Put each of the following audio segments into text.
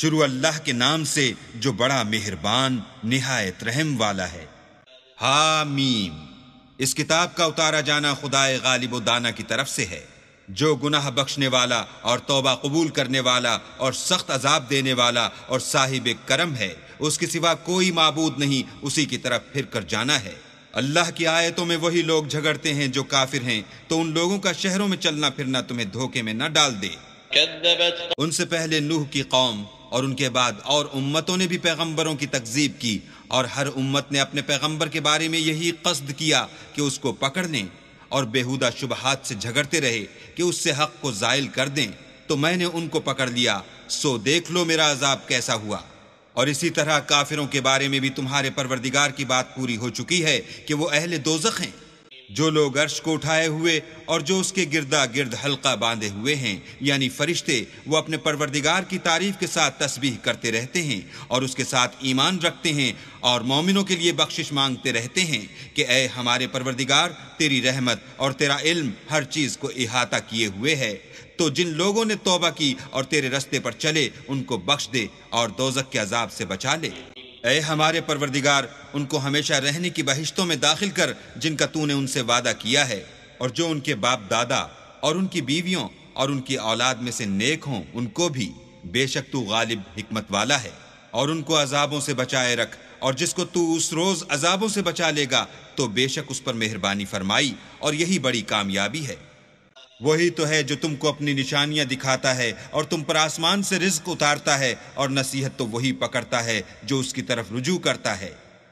शुरू अल्लाह के नाम से जो बड़ा मेहरबान निहायत रहम वाला है हामीम इस किताब का उतारा जाना खुदाए गालिब दाना की तरफ से है जो गुनाह बख्शने वाला और तोबा कबूल करने वाला और सख्त अजाब देने वाला और साहिब करम है उसके सिवा कोई मबूद नहीं उसी की तरफ फिर कर जाना है अल्लाह की आयतों में वही लोग झगड़ते हैं जो काफिर हैं तो उन लोगों का शहरों में चलना फिरना तुम्हें धोखे में न डाल दे उनसे पहले नूह की कौम और उनके बाद और उम्मतों ने भी पैगंबरों की तकजीब की और हर उम्मत ने अपने पैगंबर के बारे में यही कस्द किया कि उसको पकड़ लें और बेहुदा शुबहात से झगड़ते रहे कि उससे हक को जायल कर दें तो मैंने उनको पकड़ लिया सो देख लो मेरा अजाब कैसा हुआ और इसी तरह काफिरों के बारे में भी तुम्हारे परवरदिगार की बात पूरी हो चुकी है कि वो अहले दोजख हैं जो लोग अर्श को उठाए हुए और जो उसके गिरदा गिर्द हल्का बांधे हुए हैं यानी फरिश्ते वो अपने परवरदिगार की तारीफ के साथ तस्बीह करते रहते हैं और उसके साथ ईमान रखते हैं और मोमिनों के लिए बख्शिश मांगते रहते हैं कि ए हमारे परवरदिगार तेरी रहमत और तेरा इल्म हर चीज़ को अहाता किए हुए है तो जिन लोगों ने तोबा की और तेरे रस्ते पर चले उनको बख्श दे और दोजक के अजाब से बचा ले ए हमारे परवरदिगार उनको हमेशा रहने की बहिश्तों में दाखिल कर जिनका तूने उनसे वादा किया है और जो उनके बाप दादा और उनकी बीवियों और उनकी औलाद में से नेक हों उनको भी बेशक तू गालिब हिकमत वाला है और उनको अजाबों से बचाए रख और जिसको तू उस रोज अजाबों से बचा लेगा तो बेशक उस पर मेहरबानी फरमाई और यही बड़ी कामयाबी है वही तो है जो तुमको अपनी निशानियां दिखाता है और तुम पर आसमान से रिज्क उतारता है और नसीहत तो वही पकड़ता है जो उसकी तरफ रुजू करता है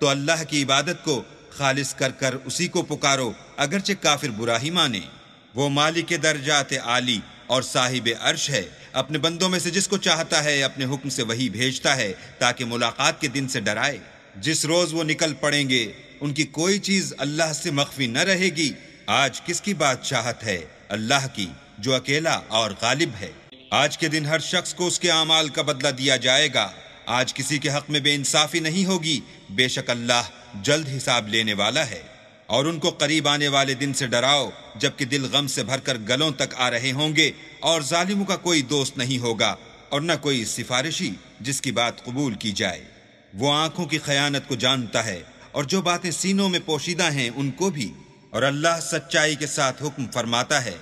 तो अल्लाह की इबादत को खालिस कर कर उसी को पुकारो अगरचे काफिर बुरा ही माने वो मालिक दर्जात आली और साहिब अर्श है अपने बंदों में से जिसको चाहता है अपने हुक्म से वही भेजता है ताकि मुलाकात के दिन से डराए जिस रोज वो निकल पड़ेंगे उनकी कोई चीज अल्लाह से मख्फी न रहेगी आज किसकी बात चाहत है अल्लाह की जो अकेला और गालिब है आज के दिन हर शख्स को उसके अमाल का बदला दिया जाएगा आज किसी के हक में बेइंसाफी नहीं होगी बेशक अल्लाह जल्द हिसाब लेने वाला है और उनको करीब आने वाले दिन से डराओ जबकि दिल गम से भरकर गलों तक आ रहे होंगे और जालिमों का कोई दोस्त नहीं होगा और न कोई सिफारिशी जिसकी बात कबूल की जाए वो आंखों की खयानत को जानता है और जो बातें सीनों में पोशीदा हैं उनको भी और अल्लाह सच्चाई के साथ हुक्म फरमाता है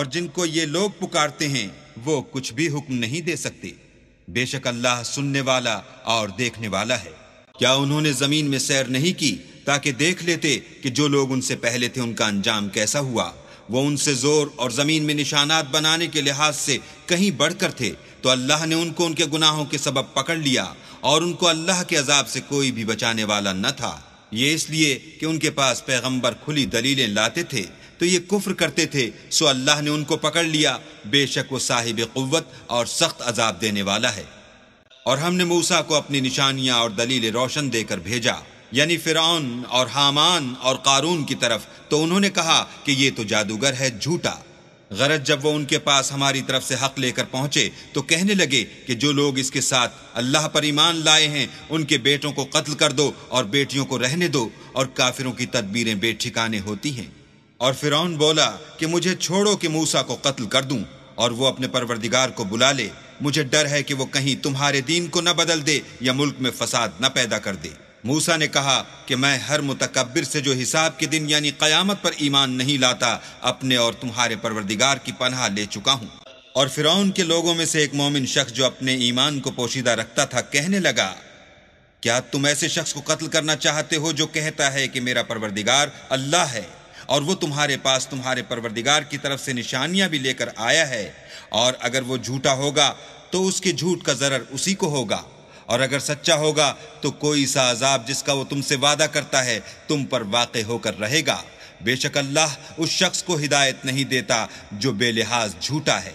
और जिनको ये लोग पुकारते हैं वो कुछ भी हुक्म नहीं दे सकते बेशक अल्लाह सुनने वाला और देखने वाला है क्या उन्होंने जमीन में सैर नहीं की ताकि देख लेते कि जो लोग उनसे पहले थे उनका अंजाम कैसा हुआ वो उनसे जोर और जमीन में निशानात बनाने के लिहाज से कहीं बढ़कर थे तो अल्लाह ने उनको उनके गुनाहों के सबब पकड़ लिया और उनको अल्लाह के अजाब से कोई भी बचाने वाला न था ये इसलिए कि उनके पास पैगंबर खुली दलीलें लाते थे तो ये कुफ्र करते थे सो अल्लाह ने उनको पकड़ लिया बेशक वो साहिब क़ुत और सख्त अजाब देने वाला है और हमने मूसा को अपनी निशानियां और दलील रोशन देकर भेजा यानी फिरौन और हामान और कारून की तरफ तो उन्होंने कहा कि ये तो जादूगर है झूठा गरज जब वो उनके पास हमारी तरफ से हक लेकर पहुंचे तो कहने लगे कि जो लोग इसके साथ अल्लाह पर ईमान लाए हैं उनके बेटों को कत्ल कर दो और बेटियों को रहने दो और काफिरों की तदबीरें बेठिकाने होती हैं और फिरौन बोला कि मुझे छोड़ो कि मूसा को कत्ल कर दूं और वो अपने परवरदिगार को बुला ले मुझे डर है कि वो कहीं तुम्हारे दीन को न बदल दे या मुल्क में फसाद न पैदा कर दे मूसा ने कहा कि मैं हर मुतकबिर से जो हिसाब के दिन यानी कयामत पर ईमान नहीं लाता अपने और तुम्हारे परवरदिगार की पनाह ले चुका हूँ और फिर के लोगों में से एक मोमिन शख्स जो अपने ईमान को पोशीदा रखता था कहने लगा क्या तुम ऐसे शख्स को कत्ल करना चाहते हो जो कहता है कि मेरा परवरदिगार अल्लाह है और वो तुम्हारे पास तुम्हारे परवरदिगार की तरफ से निशानियां भी लेकर आया है और अगर वो झूठा होगा तो उसके झूठ का जरर उसी को होगा और अगर सच्चा होगा तो कोई सा अजाब जिसका वो तुमसे वादा करता है तुम पर वाक़ होकर रहेगा बेशक अल्लाह उस शख्स को हिदायत नहीं देता जो बेलिहाज झूठा है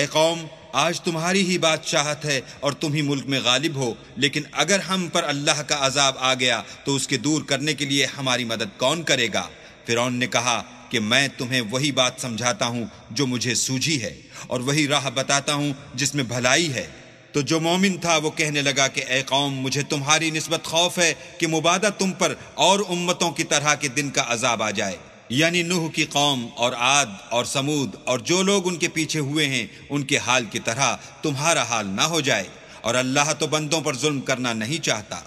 ए कौम आज तुम्हारी ही बादशाहत है और तुम ही मुल्क में गालिब हो लेकिन अगर हम पर अल्लाह का अजाब आ गया तो उसके दूर करने के लिए हमारी मदद कौन करेगा फिरौन ने कहा कि मैं तुम्हें वही बात समझाता हूँ जो मुझे सूझी है और वही राह बताता हूँ जिसमें भलाई है तो जो मोमिन था वो कहने लगा कि ए कौम मुझे तुम्हारी नस्बत खौफ है कि मुबादा तुम पर और उम्मतों की तरह के दिन का अजाब आ जाए यानी नूह की कौम और आद और समूद और जो लोग उनके पीछे हुए हैं उनके हाल की तरह तुम्हारा हाल ना हो जाए और अल्लाह तो बंदों पर जुल्म करना नहीं चाहता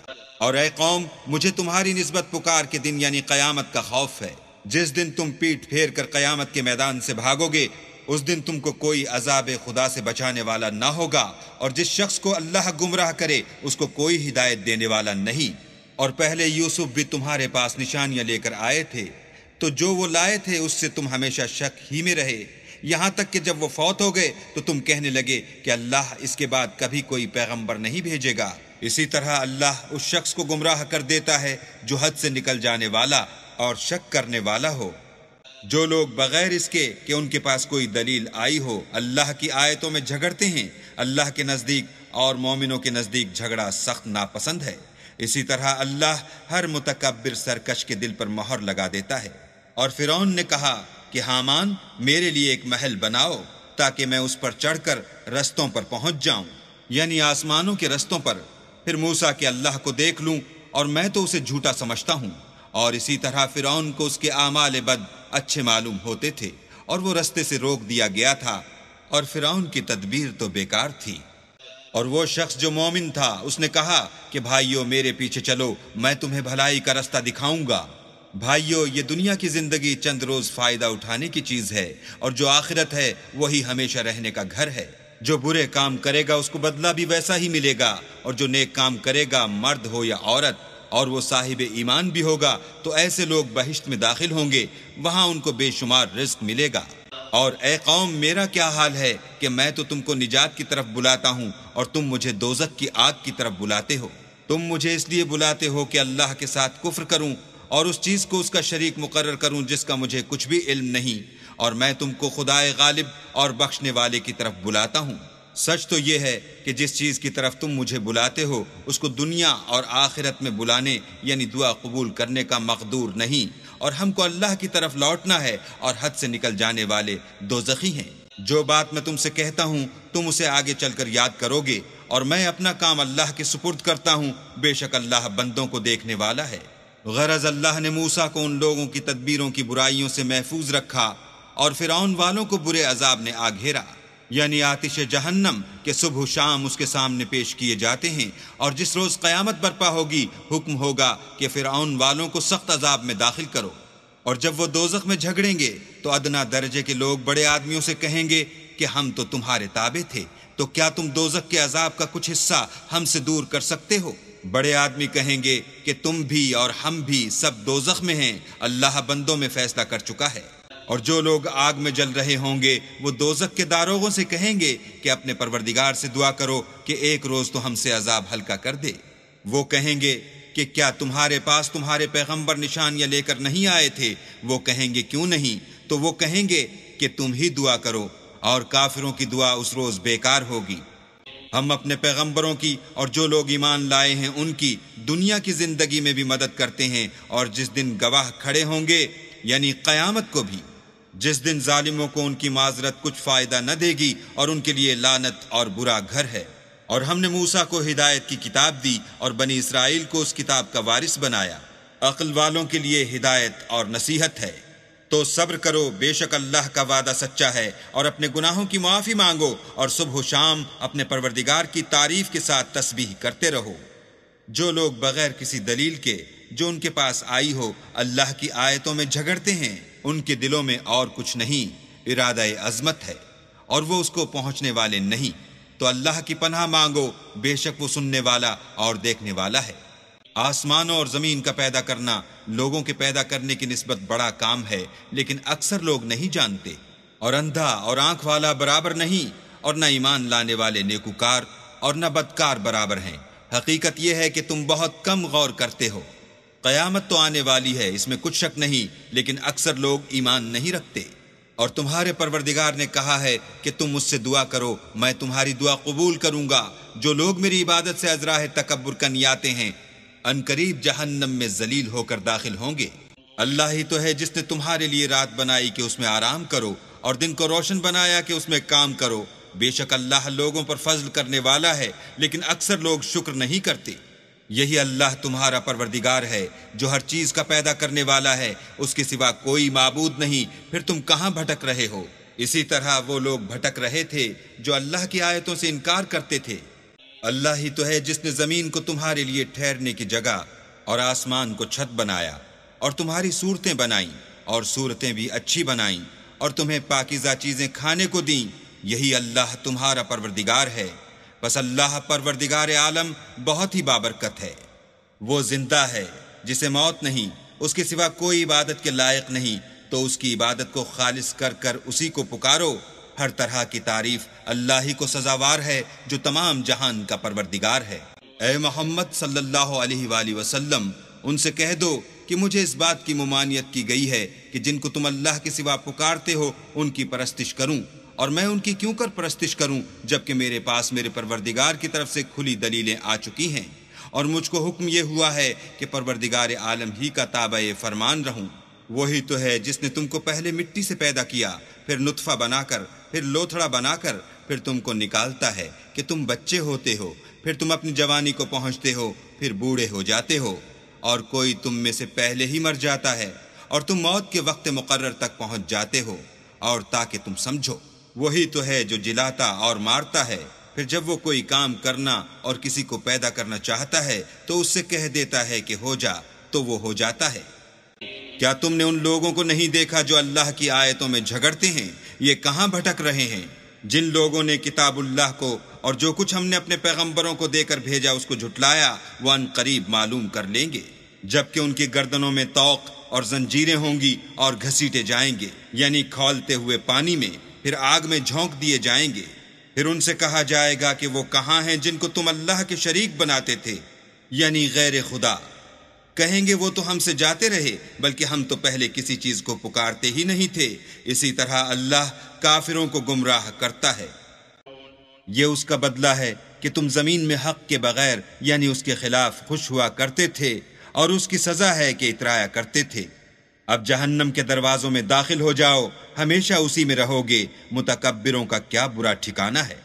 और ए कौम मुझे तुम्हारी नस्बत पुकार के दिन यानी क़यामत का खौफ है जिस दिन तुम पीठ फेर कर क़यामत के मैदान से भागोगे उस दिन तुमको कोई अजाब खुदा से बचाने वाला ना होगा और जिस शख्स को अल्लाह गुमराह करे उसको कोई हिदायत देने वाला नहीं और पहले यूसुफ भी तुम्हारे पास निशानियां लेकर आए थे तो जो वो लाए थे उससे तुम हमेशा शक ही में रहे यहाँ तक कि जब वो फौत हो गए तो तुम कहने लगे कि अल्लाह इसके बाद कभी कोई पैगंबर नहीं भेजेगा इसी तरह अल्लाह उस शख्स को गुमराह कर देता है जो हद से निकल जाने वाला और शक करने वाला हो जो लोग बगैर इसके कि उनके पास कोई दलील आई हो अल्लाह की आयतों में झगड़ते हैं अल्लाह के नज़दीक और मोमिनों के नज़दीक झगड़ा सख्त नापसंद है इसी तरह अल्लाह हर मुतकबर सरकश के दिल पर मोहर लगा देता है और फिरौन ने कहा कि हामान मेरे लिए एक महल बनाओ ताकि मैं उस पर चढ़कर रस्तों पर पहुंच जाऊं यानी आसमानों के रस्तों पर फिर मूसा के अल्लाह को देख लूं और मैं तो उसे झूठा समझता हूं और इसी तरह फिरौन को उसके आमाल बद अच्छे मालूम होते थे और वो रस्ते से रोक दिया गया था और फिरौन की तदबीर तो बेकार थी और वो शख्स जो मोमिन था उसने कहा कि भाइयों मेरे पीछे चलो मैं तुम्हें भलाई का रास्ता दिखाऊंगा भाइयों ये दुनिया की जिंदगी चंद रोज फायदा उठाने की चीज है और जो आखिरत है वही हमेशा रहने का घर है जो बुरे काम करेगा उसको बदला भी वैसा ही मिलेगा और जो नेक काम करेगा मर्द हो या औरत और वो साहिब ईमान भी होगा तो ऐसे लोग बहिश्त में दाखिल होंगे वहाँ उनको बेशुमार रिस्क मिलेगा और ए कौम मेरा क्या हाल है कि मैं तो तुमको निजात की तरफ बुलाता हूँ और तुम मुझे दोजक की आग की तरफ बुलाते हो तुम मुझे इसलिए बुलाते हो कि अल्लाह के साथ कुफ्र करूँ और उस चीज़ को उसका शरीक मुकर करूँ जिसका मुझे कुछ भी इल्म नहीं और मैं तुमको खुदाए गालिब और बख्शने वाले की तरफ बुलाता हूँ सच तो यह है कि जिस चीज़ की तरफ तुम मुझे बुलाते हो उसको दुनिया और आखिरत में बुलाने यानी दुआ कबूल करने का मकदूर नहीं और हमको अल्लाह की तरफ लौटना है और हद से निकल जाने वाले दो जखी हैं जो बात मैं तुमसे कहता हूँ तुम उसे आगे चलकर याद करोगे और मैं अपना काम अल्लाह के सुपुर्द करता हूँ बेशक अल्लाह बंदों को देखने वाला है गरज अल्लाह ने मूसा को उन लोगों की तदबीरों की बुराइयों से महफूज रखा और फिर वालों को बुरे अजाब ने आ घेरा यानी आतिश जहन्नम के सुबह शाम उसके सामने पेश किए जाते हैं और जिस रोज़ क़यामत बर्पा होगी हुक्म होगा कि फिर आउन वालों को सख्त अजाब में दाखिल करो और जब वो दोजख में झगड़ेंगे तो अदना दर्जे के लोग बड़े आदमियों से कहेंगे कि हम तो तुम्हारे ताबे थे तो क्या तुम दोजक के अजाब का कुछ हिस्सा हमसे दूर कर सकते हो बड़े आदमी कहेंगे कि तुम भी और हम भी सब दोजख में हैं अल्लाह बंदों में फैसला कर चुका है और जो लोग आग में जल रहे होंगे वो दोजक के दारोगों से कहेंगे कि अपने परवरदिगार से दुआ करो कि एक रोज तो हमसे अजाब हल्का कर दे वो कहेंगे कि क्या तुम्हारे पास तुम्हारे पैगंबर निशानियां लेकर नहीं आए थे वो कहेंगे क्यों नहीं तो वो कहेंगे कि तुम ही दुआ करो और काफिरों की दुआ उस रोज बेकार होगी हम अपने पैगंबरों की और जो लोग ईमान लाए हैं उनकी दुनिया की जिंदगी में भी मदद करते हैं और जिस दिन गवाह खड़े होंगे यानी कयामत को भी जिस दिन जालिमों को उनकी माजरत कुछ फ़ायदा न देगी और उनके लिए लानत और बुरा घर है और हमने मूसा को हिदायत की किताब दी और बनी इसराइल को उस किताब का वारिस बनाया अकल वालों के लिए हिदायत और नसीहत है तो सब्र करो बेशक अल्लाह का वादा सच्चा है और अपने गुनाहों की माफ़ी मांगो और सुबह शाम अपने परवरदिगार की तारीफ के साथ तस्बीह करते रहो जो लोग बगैर किसी दलील के जो उनके पास आई हो अल्लाह की आयतों में झगड़ते हैं उनके दिलों में और कुछ नहीं इरादा अजमत है और वो उसको पहुंचने वाले नहीं तो अल्लाह की पनाह मांगो बेशक वो सुनने वाला और देखने वाला है आसमानों और ज़मीन का पैदा करना लोगों के पैदा करने की नस्बत बड़ा काम है लेकिन अक्सर लोग नहीं जानते और अंधा और आंख वाला बराबर नहीं और न ईमान लाने वाले नेकुकार और न बदकार बराबर हैं हकीकत यह है कि तुम बहुत कम गौर करते हो कयामत तो आने वाली है इसमें कुछ शक नहीं लेकिन अक्सर लोग ईमान नहीं रखते और तुम्हारे परवरदिगार ने कहा है कि तुम मुझसे दुआ करो मैं तुम्हारी दुआ कबूल करूंगा जो लोग मेरी इबादत से अजराह तकबर कनियाते हैं अनकरीब जहन्नम में जलील होकर दाखिल होंगे अल्लाह ही तो है जिसने तुम्हारे लिए रात बनाई कि उसमें आराम करो और दिन को रोशन बनाया कि उसमें काम करो बेशक अल्लाह लोगों पर फजल करने वाला है लेकिन अक्सर लोग शुक्र नहीं करते यही अल्लाह तुम्हारा परवरदिगार है जो हर चीज का पैदा करने वाला है उसके सिवा कोई मबूद नहीं फिर तुम कहाँ भटक रहे हो इसी तरह वो लोग भटक रहे थे जो अल्लाह की आयतों से इनकार करते थे अल्लाह ही तो है जिसने जमीन को तुम्हारे लिए ठहरने की जगह और आसमान को छत बनाया और तुम्हारी सूरतें बनाई और सूरतें भी अच्छी बनाई और तुम्हें पाकिजा चीजें खाने को दी यही अल्लाह तुम्हारा परवरदिगार है बस अल्लाह परवरदिगार आलम बहुत ही बाबरकत है वो जिंदा है जिसे मौत नहीं उसके सिवा कोई इबादत के लायक नहीं तो उसकी इबादत को खालिज कर कर उसी को पुकारो हर तरह की तारीफ अल्लाह ही को सजावार है जो तमाम जहान का परवरदिगार है ए मोहम्मद सल्लल्लाहु वसल्लम उनसे कह दो कि मुझे इस बात की ममानियत की गई है कि जिनको तुम अल्लाह के सिवा पुकारते हो उनकी परस्तिश करूं और मैं उनकी क्यों कर प्रस्तिश करूं जबकि मेरे पास मेरे परवरदिगार की तरफ से खुली दलीलें आ चुकी हैं और मुझको हुक्म यह हुआ है कि परवरदिगार आलम ही का ताब फरमान रहूं वही तो है जिसने तुमको पहले मिट्टी से पैदा किया फिर नुतफा बनाकर फिर लोथड़ा बनाकर फिर तुमको निकालता है कि तुम बच्चे होते हो फिर तुम अपनी जवानी को पहुंचते हो फिर बूढ़े हो जाते हो और कोई तुम में से पहले ही मर जाता है और तुम मौत के वक्त मुकर्र तक पहुंच जाते हो और ताकि तुम समझो वही तो है जो जिलाता और मारता है फिर जब वो कोई काम करना और किसी को पैदा करना चाहता है तो उससे कह देता है कि हो जा तो वो हो जाता है क्या तुमने उन लोगों को नहीं देखा जो अल्लाह की आयतों में झगड़ते हैं ये कहाँ भटक रहे हैं जिन लोगों ने किताबुल्लाह को और जो कुछ हमने अपने पैगंबरों को देकर भेजा उसको झुटलाया वह अन करीब मालूम कर लेंगे जबकि उनकी गर्दनों में तोक और जंजीरें होंगी और घसीटे जाएंगे यानी खोलते हुए पानी में फिर आग में झोंक दिए जाएंगे फिर उनसे कहा जाएगा कि वो कहाँ हैं जिनको तुम अल्लाह के शरीक बनाते थे यानी गैर खुदा कहेंगे वो तो हमसे जाते रहे बल्कि हम तो पहले किसी चीज को पुकारते ही नहीं थे इसी तरह अल्लाह काफिरों को गुमराह करता है ये उसका बदला है कि तुम जमीन में हक के बगैर यानी उसके खिलाफ खुश हुआ करते थे और उसकी सजा है कि इतराया करते थे अब जहन्नम के दरवाजों में दाखिल हो जाओ हमेशा उसी में रहोगे मुतकबिरों का क्या बुरा ठिकाना है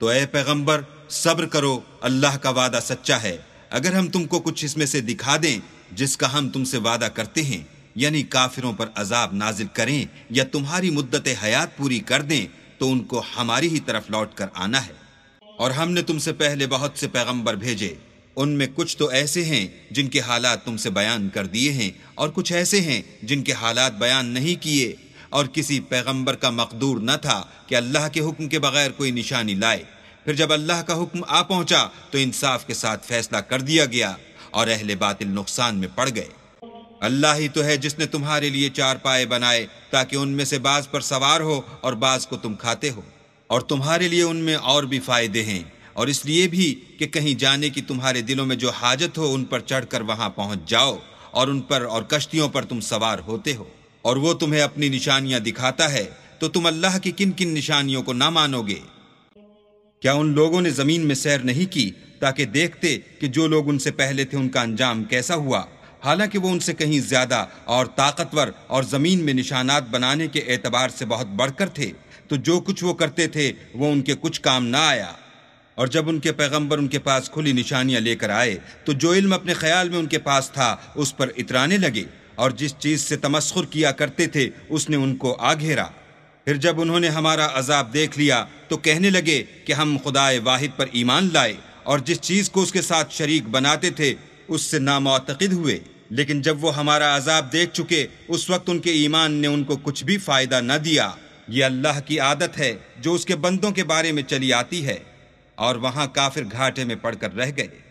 तो ए पैगंबर सब्र करो अल्लाह का वादा सच्चा है अगर हम तुमको कुछ इसमें से दिखा दें जिसका हम तुमसे वादा करते हैं यानी काफिरों पर अजाब नाजिल करें या तुम्हारी मुद्दत हयात पूरी कर दें तो उनको हमारी ही तरफ लौट कर आना है और हमने तुमसे पहले बहुत से पैगंबर भेजे उनमें कुछ तो ऐसे हैं जिनके हालात तुमसे बयान कर दिए हैं और कुछ ऐसे हैं जिनके हालात बयान नहीं किए और किसी पैगंबर का मकदूर न था कि अल्लाह के हुक्म के बगैर कोई निशानी लाए फिर जब अल्लाह का हुक्म आ पहुंचा तो इंसाफ के साथ फैसला कर दिया गया और अहले बातिल नुकसान में पड़ गए अल्लाह ही तो है जिसने तुम्हारे लिए चार पाए बनाए ताकि उनमें से बाज पर सवार हो और बाज को तुम खाते हो और तुम्हारे लिए उनमें और भी फायदे हैं और इसलिए भी कि कहीं जाने की तुम्हारे दिलों में जो हाजत हो उन पर चढ़कर वहां पहुंच जाओ और उन पर और कश्तियों पर तुम सवार होते हो और वो तुम्हें अपनी निशानियां दिखाता है तो तुम अल्लाह की किन किन निशानियों को ना मानोगे क्या उन लोगों ने जमीन में सैर नहीं की ताकि देखते कि जो लोग उनसे पहले थे उनका अंजाम कैसा हुआ हालांकि वो उनसे कहीं ज्यादा और ताकतवर और जमीन में निशानात बनाने के एतबार से बहुत बढ़कर थे तो जो कुछ वो करते थे वो उनके कुछ काम ना आया और जब उनके पैगंबर उनके पास खुली निशानियां लेकर आए तो जो इल्म अपने ख्याल में उनके पास था उस पर इतराने लगे और जिस चीज़ से तमस्खुर किया करते थे उसने उनको आ घेरा फिर जब उन्होंने हमारा अजाब देख लिया तो कहने लगे कि हम खुदाए वाहिद पर ईमान लाए और जिस चीज़ को उसके साथ शरीक बनाते थे उससे नामतकद हुए लेकिन जब वो हमारा अजाब देख चुके उस वक्त उनके ईमान ने उनको कुछ भी फ़ायदा न दिया ये अल्लाह की आदत है जो उसके बंदों के बारे में चली आती है और वहां काफिर घाटे में पड़कर रह गए